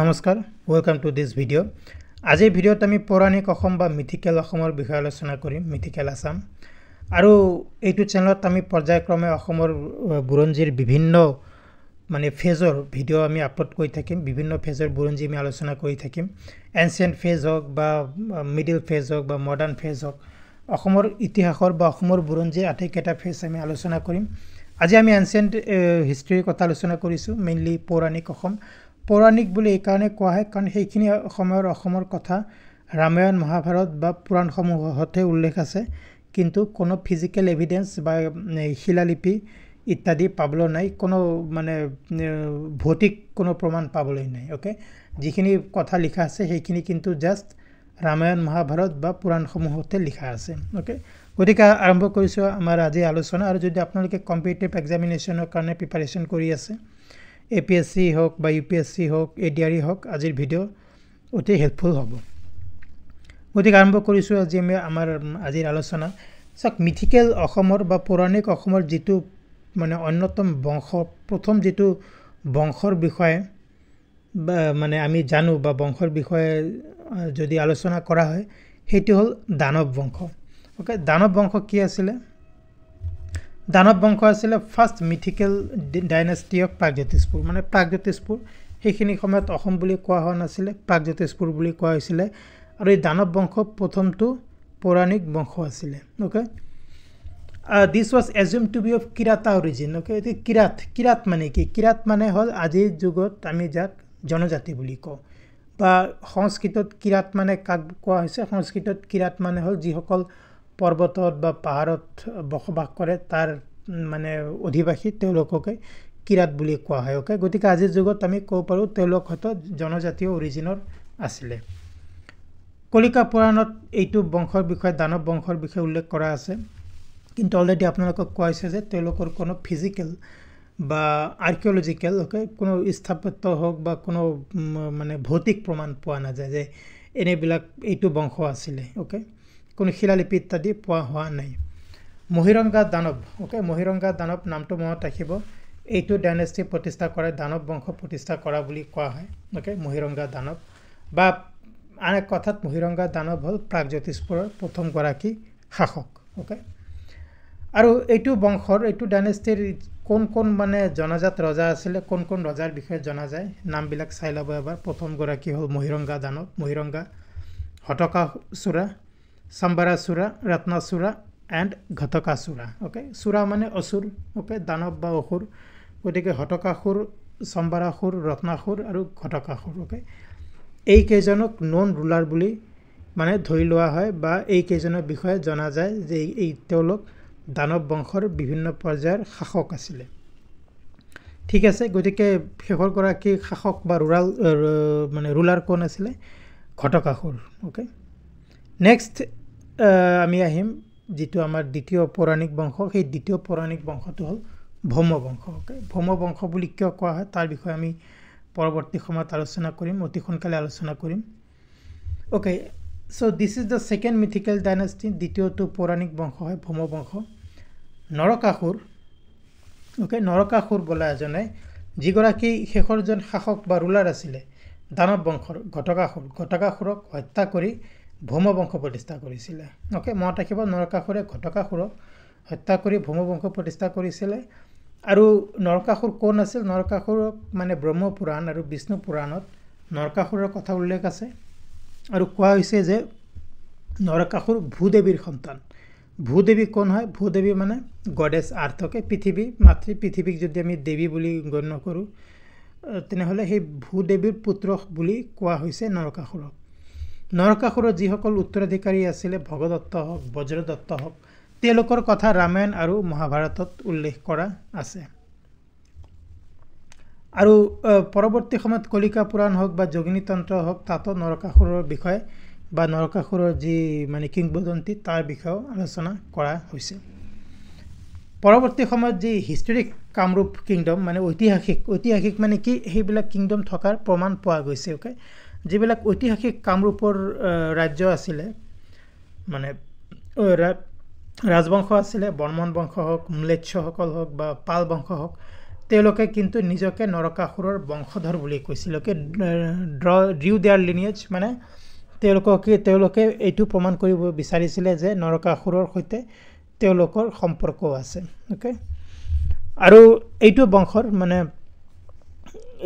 নমস্কাৰ welcome to this video' আজিৰ ভিডিঅ'ত আমি পৌৰাণিক অসম বা মিথিকেল অসমৰ বিষয়ে আলোচনা কৰিম মিথিকেল আছাম আৰু এইটো চেনেলত আমি পৰ্যায়ক্ৰমে অসমৰ বুৰঞ্জীৰ বিভিন্ন মানে ফেজৰ ভিডিঅ' আমি আপলোড কৰি থাকিম বিভিন্ন ফেজৰ বুৰঞ্জী আমি আলোচনা কৰি থাকিম এনচিয়েণ্ট ফেজ হওক বা মিডিল ফেজ হওক বা মডাৰ্ণ ফেজ হওক অসমৰ ইতিহাসৰ বা অসমৰ বুৰঞ্জীৰ আটাইকেইটা ফেজ আমি আলোচনা কৰিম আজি আমি এনচিয়েণ্ট হিষ্ট্ৰীৰ কথা আলোচনা কৰিছোঁ মেইনলি পৌৰাণিক অসম পৌৰাণিক বুলি এইকাৰণে কোৱা হয় কাৰণ সেইখিনি সময়ৰ অসমৰ কথা ৰামায়ণ মহাভাৰত বা পুৰাণসমূহতহে উল্লেখ আছে কিন্তু কোনো ফিজিকেল এভিডেঞ্চ বা শিলালিপি ইত্যাদি পাবলৈ নাই কোনো মানে ভৌতিক কোনো প্ৰমাণ পাবলৈ নাই অ'কে যিখিনি কথা লিখা আছে সেইখিনি কিন্তু জাষ্ট ৰামায়ণ মহাভাৰত বা পুৰাণসমূহতে লিখা আছে অ'কে গতিকে আৰম্ভ কৰিছোঁ আমাৰ আজি আলোচনা আৰু যদি আপোনালোকে কম্পিটিটিভ এক্সামিনেশ্যনৰ কাৰণে প্ৰিপাৰেশ্যন কৰি আছে এ পি এছ চি হওক বা ইউ পি এছ চি হওক এ ডি আৰ ই হওক আজিৰ ভিডিঅ' অতি হেল্পফুল হ'ব গতিকে আৰম্ভ কৰিছোঁ আজি আমি আমাৰ আজিৰ আলোচনা চাওক মিথিকেল অসমৰ বা পৌৰাণিক অসমৰ যিটো মানে অন্যতম বংশ প্ৰথম যিটো বংশৰ বিষয়ে মানে আমি জানো বা বংশৰ বিষয়ে যদি আলোচনা কৰা হয় সেইটো হ'ল দানৱ বংশ অ'কে দানৱ বংশ কি আছিলে দানৱ বংশ আছিলে first mythical dynasty of Pragjyotishpur মানে প্ৰাগজ্যোতিষপুৰ সেইখিনি সময়ত অসম বুলি কোৱা হোৱা নাছিলে প্ৰাগজ্যোতিষপুৰ বুলি কোৱা হৈছিলে আৰু এই দানৱ বংশ প্ৰথমটো পৌৰাণিক বংশ আছিলে okay this was assumed to be of Kirata origin okay এতিয়া কিৰাত কিৰাত মানে কি কিৰাত মানে হ'ল আজিৰ যুগত আমি যাক জনজাতি বুলি কওঁ বা সংস্কৃতত কিৰাত মানে কাক কোৱা হৈছে সংস্কৃতত কিৰাত মানে হ'ল যিসকল পৰ্বতত বা পাহাৰত বসবাস কৰে তাৰ মানে অধিবাসী তেওঁলোককে কিৰাত বুলি কোৱা হয় অ'কে গতিকে আজিৰ যুগত আমি ক'ব পাৰোঁ তেওঁলোক হয়তো জনজাতীয় অৰিজিনৰ আছিলে কলিকা পুৰাণত এইটো বংশৰ বিষয়ে দানৱ বংশৰ বিষয়ে উল্লেখ কৰা আছে কিন্তু অলৰেডি আপোনালোকক কোৱা হৈছে যে তেওঁলোকৰ কোনো ফিজিকেল বা আৰ্কিঅলজিকেল অ'কে কোনো স্থাপত্য হওক বা কোনো মানে ভৌতিক প্ৰমাণ পোৱা নাযায় যে এনেবিলাক এইটো বংশ আছিলে অ'কে কোনো শিলালিপি ইত্যাদি পোৱা হোৱা নাই মহিৰংগা দানৱ অ'কে মহিৰংগা দানৱ নামটো মনত ৰাখিব এইটো ডাইনেষ্টি প্ৰতিষ্ঠা কৰে দানৱ বংশ প্ৰতিষ্ঠা কৰা বুলি কোৱা হয় অ'কে মহিৰংগা দানৱ বা আন এক কথাত মহিৰংগা দানৱ হ'ল প্ৰাগজ্যোতিষপুৰৰ প্ৰথমগৰাকী শাসক অ'কে আৰু এইটো বংশৰ এইটো ডাইনেষ্টিৰ কোন কোন মানে জনাজাত ৰজা আছিলে কোন কোন ৰজাৰ বিষয়ে জনা যায় নামবিলাক চাই ল'ব এবাৰ প্ৰথমগৰাকী হ'ল মহিৰংগা দানৱ মহিৰংগা হটকাচুৰা ಸಂಬರಾಸುರ ರತ್ನಾಸುರ ಆ್ಯಂಡ್ ಘತಕಾಸುರ ಓಕೆ ಸುರ ಮನೆ ಅಸುರ ಓಕೆ ದಾನವ ಬಾ ಅಹುರ್ ಗತಿಗೆ ಹಟಕಾಸುರ ಸಂಬರಾಸುರ ರತ್ನಾಸುರ ಅದು ಘಟಕಾಸುರ ಓಕೆ এই কেইজনক নন ৰুলাৰ বুলি মানে ধৰি লোৱা হয় বা এইকেইজনৰ বিষয়ে জনা যায় যে এই তেওঁলোক দানৱ বংশৰ বিভিন্ন পৰ্যায়ৰ শাসক আছিলে ঠিক আছে গতিকে শেষৰ গৰাকী শাসক বা ৰুৰাল মানে ৰুলাৰ কোন আছিলে ঘটকাসুৰ অ'কে নেক্সট আমি আহিম যিটো আমাৰ দ্বিতীয় পৌৰাণিক বংশ সেই দ্বিতীয় পৌৰাণিক বংশটো হ'ল ভৌম ভৌমবংশ অ'কে বংশ বুলি কিয় কোৱা হয় তাৰ বিষয়ে আমি পৰৱৰ্তী সময়ত আলোচনা কৰিম অতি সোনকালে আলোচনা কৰিম okay so' this is the second mythical dynasty দ্বিতীয়টো পৌৰাণিক বংশ হয় বংশ নৰকাসুৰ অ'কে নৰকাসুৰ বোলা এজনে যিগৰাকী শেষৰজন শাসক বা ৰুলাৰ আছিলে দানৱ বংশৰ ঘটকাসুৰ ঘটকাসুৰক হত্যা কৰি ভৌমবংশ প্ৰতিষ্ঠা কৰিছিলে অ'কে মনত ৰাখিব নৰকাসুৰে ঘটকাসুৰক হত্যা কৰি ভৌম বংশ প্ৰতিষ্ঠা কৰিছিলে আৰু নৰকাসুৰ কোন আছিল নৰকাসুৰক মানে ব্ৰহ্মপুৰাণ আৰু বিষ্ণু পুৰাণত নৰকাসুৰৰ কথা উল্লেখ আছে আৰু কোৱা হৈছে যে নৰকাসুৰ ভূদেৱীৰ সন্তান ভূদেৱী কোন হয় ভূদেৱী মানে গডেছ আৰ্থকে পৃথিৱী মাতৃ পৃথিৱীক যদি আমি দেৱী বুলি গণ্য কৰোঁ তেনেহ'লে সেই ভূদেৱীৰ পুত্ৰ বুলি কোৱা হৈছে নৰকাসুৰক নৰকাসুৰৰ যিসকল উত্তৰাধিকাৰী আছিলে ভগদত্ত হওক বজ্ৰদত্ত হওক তেওঁলোকৰ কথা ৰামায়ণ আৰু মহাভাৰতত উল্লেখ কৰা আছে আৰু পৰৱৰ্তী সময়ত কলিকা পুৰাণ হওক বা যোগিনীতন্ত্ৰ হওক তাতো নৰকাসুৰৰ বিষয়ে বা নৰকাসুৰৰ যি মানে কিংবদন্তী তাৰ বিষয়েও আলোচনা কৰা হৈছে পৰৱৰ্তী সময়ত যি হিষ্টৰিক কামৰূপ কিংডম মানে ঐতিহাসিক ঐতিহাসিক মানে কি সেইবিলাক কিংডম থকাৰ প্ৰমাণ পোৱা গৈছে অ'কে যিবিলাক ঐতিহাসিক কামৰূপৰ ৰাজ্য আছিলে মানে ৰাজবংশ আছিলে বৰ্মন বংশ হওক মুলেচ্ছসকল হওক বা পাল বংশ হওক তেওঁলোকে কিন্তু নিজকে নৰকাসুৰৰ বংশধৰ বুলি কৈছিল ড্ৰ ড্ৰিউ দেয়াৰ লিনিয়েজ মানে তেওঁলোককে তেওঁলোকে এইটো প্ৰমাণ কৰিব বিচাৰিছিলে যে নৰকাসুৰৰ সৈতে তেওঁলোকৰ সম্পৰ্কও আছে অ'কে আৰু এইটো বংশৰ মানে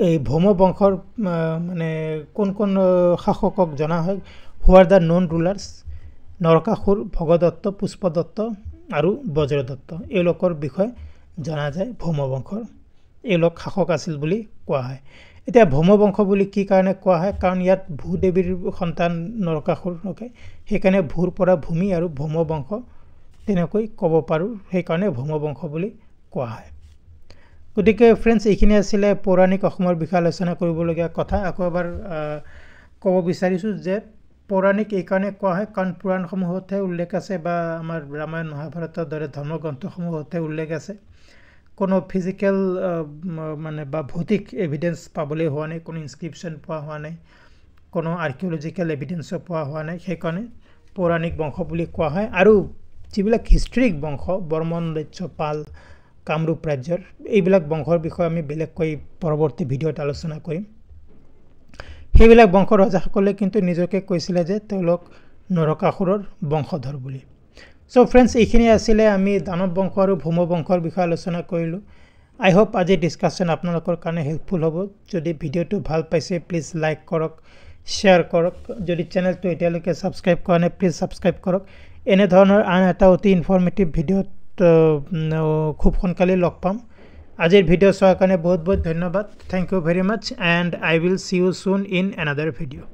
এই ভৌম বংশৰ মানে কোন কোন শাসকক জনা হয় who are the known rulers Narakasura Bhagadatta Pushpadatta আৰু বজ্ৰদত্ত এওঁলোকৰ বিষয়ে জনা যায় ভৌম বংশৰ এওঁলোক শাসক আছিল বুলি কোৱা হয় এতিয়া ভৌম বংশ বুলি কি কাৰণে কোৱা হয় কাৰণ ইয়াত ভূদেৱীৰ সন্তান নৰকাসুৰ লোকে সেইকাৰণে ভূৰ পৰা ভূমি আৰু ভৌম বংশ তেনেকৈ ক'ব পাৰোঁ সেইকাৰণে ভৌম বংশ বুলি কোৱা হয় গতিকে ফ্ৰেণ্ডছ এইখিনি আছিলে পৌৰাণিক অসমৰ বিষয়ে আলোচনা কৰিবলগীয়া কথা আকৌ এবাৰ ক'ব বিচাৰিছোঁ যে পৌৰাণিক এইকাৰণে কোৱা হয় কাৰণ পুৰাণসমূহতহে উল্লেখ আছে বা আমাৰ ৰামায়ণ মহাভাৰতৰ দৰে ধৰ্মগ্ৰন্থসমূহতহে উল্লেখ আছে কোনো ফিজিকেল মানে বা ভৌতিক এভিডেঞ্চ পাবলৈ হোৱা নাই কোনো ইনস্ক্ৰিপশ্যন পোৱা হোৱা নাই কোনো আৰ্কিঅলজিকেল এভিডেঞ্চো পোৱা হোৱা নাই সেইকাৰণে পৌৰাণিক বংশ বুলি কোৱা হয় আৰু যিবিলাক হিষ্ট্ৰিক বংশ বৰ্মন ৰাজ্য পাল কামৰূপ ৰাজ্যৰ এইবিলাক বংশৰ বিষয়ে আমি বেলেগকৈ পৰৱৰ্তী ভিডিঅ'ত আলোচনা কৰিম সেইবিলাক বংশ ৰজাসকলে কিন্তু নিজকে কৈছিলে যে তেওঁলোক নৰকাসুৰৰ বংশধৰ বুলি চ' ফ্ৰেণ্ডছ এইখিনি আছিলে আমি দানৱ বংশ আৰু ভৌম বংশৰ বিষয়ে আলোচনা কৰিলোঁ আই হোপ আজি ডিছকাশ্যন আপোনালোকৰ কাৰণে হেল্পফুল হ'ব যদি ভিডিঅ'টো ভাল পাইছে প্লিজ লাইক কৰক শ্বেয়াৰ কৰক যদি চেনেলটো এতিয়ালৈকে ছাবস্ক্ৰাইব কৰা নাই প্লিজ ছাবস্ক্ৰাইব কৰক এনেধৰণৰ আন এটা অতি ইনফৰ্মেটিভ ভিডিঅ'ত খুব সোনকালে লগ পাম আজিৰ ভিডিঅ' চোৱাৰ কাৰণে বহুত বহুত ধন্যবাদ thank you very much and I will see you soon in another video'